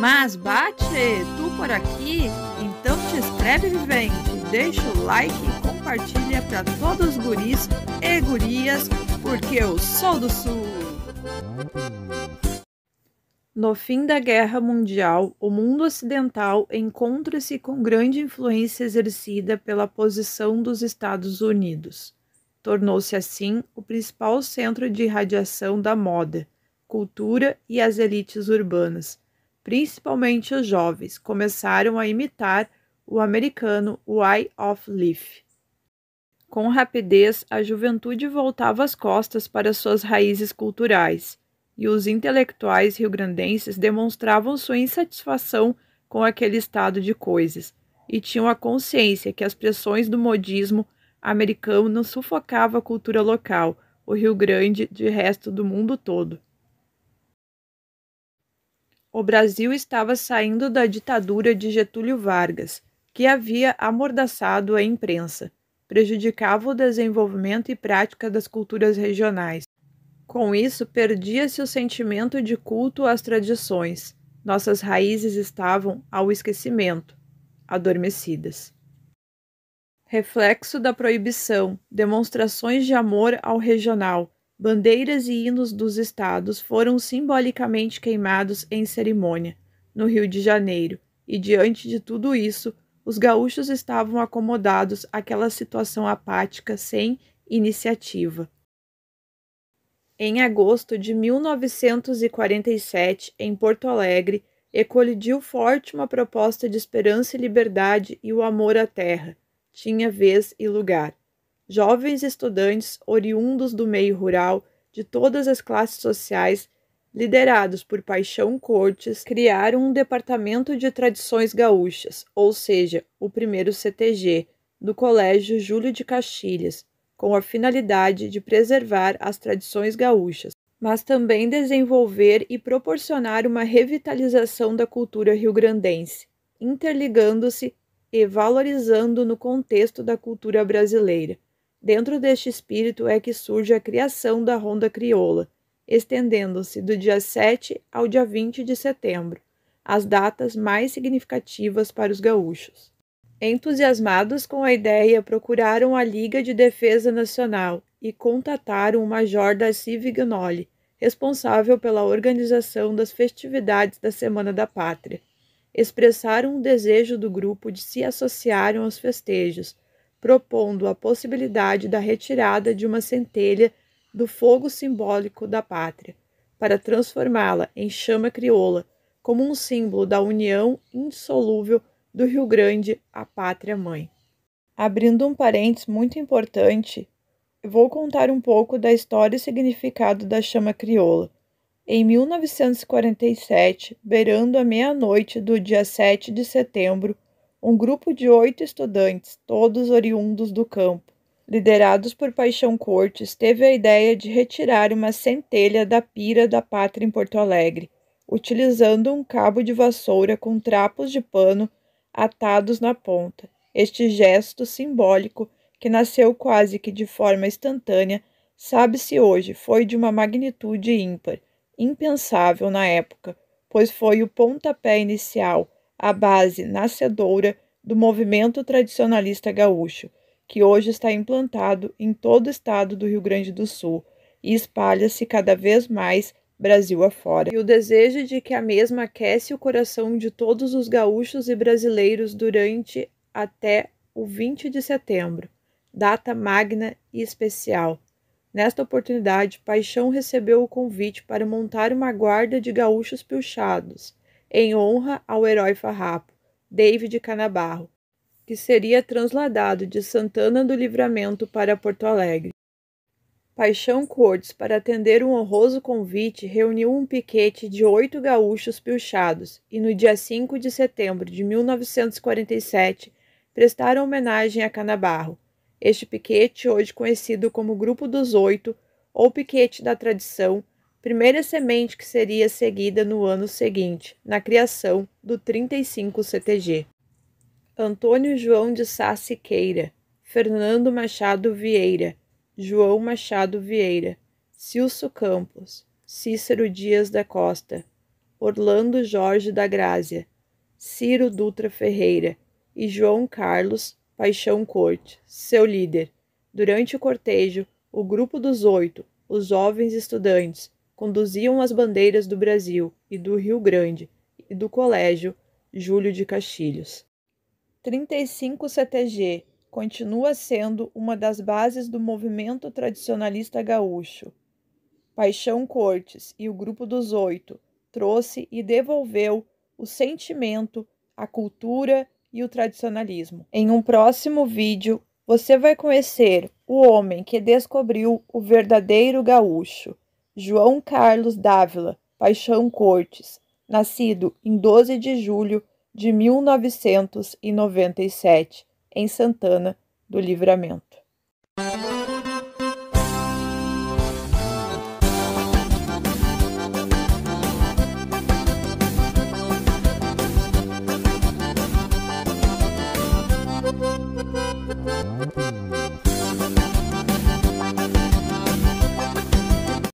Mas bate, tu por aqui, então te inscreve vivente, deixa o like e compartilha para todos os guris e gurias, porque eu sou do Sul. No fim da Guerra Mundial, o mundo ocidental encontra-se com grande influência exercida pela posição dos Estados Unidos. Tornou-se assim o principal centro de radiação da moda, cultura e as elites urbanas principalmente os jovens, começaram a imitar o americano Way of Life. Com rapidez, a juventude voltava as costas para suas raízes culturais, e os intelectuais riograndenses demonstravam sua insatisfação com aquele estado de coisas, e tinham a consciência que as pressões do modismo americano sufocavam a cultura local, o Rio Grande de resto do mundo todo o Brasil estava saindo da ditadura de Getúlio Vargas, que havia amordaçado a imprensa, prejudicava o desenvolvimento e prática das culturas regionais. Com isso, perdia-se o sentimento de culto às tradições. Nossas raízes estavam ao esquecimento, adormecidas. Reflexo da proibição, demonstrações de amor ao regional, Bandeiras e hinos dos estados foram simbolicamente queimados em cerimônia, no Rio de Janeiro, e diante de tudo isso, os gaúchos estavam acomodados àquela situação apática sem iniciativa. Em agosto de 1947, em Porto Alegre, ecolidiu forte uma proposta de esperança e liberdade e o amor à terra. Tinha vez e lugar jovens estudantes oriundos do meio rural, de todas as classes sociais, liderados por Paixão Cortes, criaram um departamento de tradições gaúchas, ou seja, o primeiro CTG, do Colégio Júlio de Castilhas, com a finalidade de preservar as tradições gaúchas, mas também desenvolver e proporcionar uma revitalização da cultura riograndense, interligando-se e valorizando no contexto da cultura brasileira. Dentro deste espírito é que surge a criação da Ronda Crioula, estendendo-se do dia 7 ao dia 20 de setembro, as datas mais significativas para os gaúchos. Entusiasmados com a ideia, procuraram a Liga de Defesa Nacional e contataram o Major Darcy Vignoli, responsável pela organização das festividades da Semana da Pátria. Expressaram o desejo do grupo de se associarem aos festejos, propondo a possibilidade da retirada de uma centelha do fogo simbólico da pátria, para transformá-la em chama crioula, como um símbolo da união indissolúvel do Rio Grande à pátria mãe. Abrindo um parênteses muito importante, vou contar um pouco da história e significado da chama crioula. Em 1947, beirando a meia-noite do dia 7 de setembro, um grupo de oito estudantes, todos oriundos do campo, liderados por Paixão Cortes, teve a ideia de retirar uma centelha da pira da pátria em Porto Alegre, utilizando um cabo de vassoura com trapos de pano atados na ponta. Este gesto simbólico, que nasceu quase que de forma instantânea, sabe-se hoje, foi de uma magnitude ímpar, impensável na época, pois foi o pontapé inicial a base nascedora do movimento tradicionalista gaúcho, que hoje está implantado em todo o estado do Rio Grande do Sul e espalha-se cada vez mais Brasil afora. E o desejo de que a mesma aquece o coração de todos os gaúchos e brasileiros durante até o 20 de setembro, data magna e especial. Nesta oportunidade, Paixão recebeu o convite para montar uma guarda de gaúchos pilchados em honra ao herói farrapo, David Canabarro, que seria transladado de Santana do Livramento para Porto Alegre. Paixão Cortes, para atender um honroso convite, reuniu um piquete de oito gaúchos pilchados e, no dia 5 de setembro de 1947, prestaram homenagem a Canabarro. Este piquete, hoje conhecido como Grupo dos Oito ou Piquete da Tradição, primeira semente que seria seguida no ano seguinte, na criação do 35 CTG. Antônio João de Sá Siqueira, Fernando Machado Vieira, João Machado Vieira, Cilso Campos, Cícero Dias da Costa, Orlando Jorge da Grácia, Ciro Dutra Ferreira e João Carlos Paixão Corte, seu líder. Durante o cortejo, o grupo dos oito, os jovens estudantes, conduziam as bandeiras do Brasil e do Rio Grande e do Colégio Júlio de Castilhos. 35 CTG continua sendo uma das bases do movimento tradicionalista gaúcho. Paixão Cortes e o Grupo dos Oito trouxe e devolveu o sentimento, a cultura e o tradicionalismo. Em um próximo vídeo, você vai conhecer o homem que descobriu o verdadeiro gaúcho. João Carlos Dávila Paixão Cortes, nascido em 12 de julho de 1997, em Santana do Livramento.